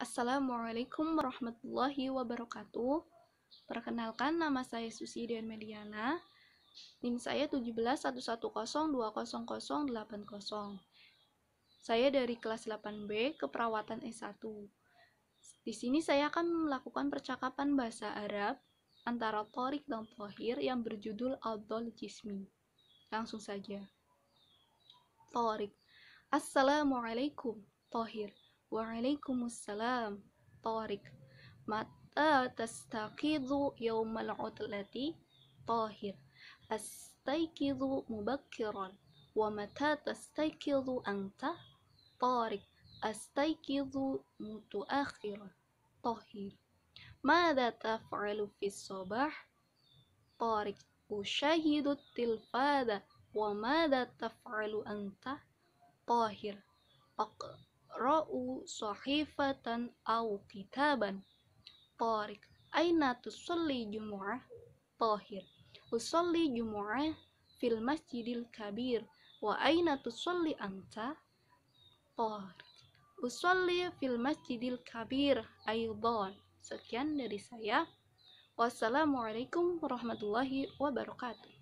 Assalamualaikum warahmatullahi wabarakatuh. Perkenalkan nama saya Susi Dian Mediana. NIM saya 17110200080. Saya dari kelas 8B keperawatan S1. Di sini saya akan melakukan percakapan bahasa Arab antara Torik dan Tohir yang berjudul Abdul Jismi. Langsung saja. Torik. Assalamualaikum, Tohir. وعليكم السلام طارق متى تستيقظ يوم العطلة طاهر أستيقظ مبكرا ومتى تستيقظ أنت طارق أستيقظ متأخرا طاهر ماذا تفعل في الصباح طارق أشاهد التلفاز وماذا تفعل أنت طاهر iqra'u sahifatan aw kitaban tarik Aina tusalli jumu'ah tahir Usalli jumu'ah fil masjidil kabir Wa aina tusalli anta tahir Usalli fil masjidil kabir aidan Sekian dari saya Wassalamualaikum warahmatullahi wabarakatuh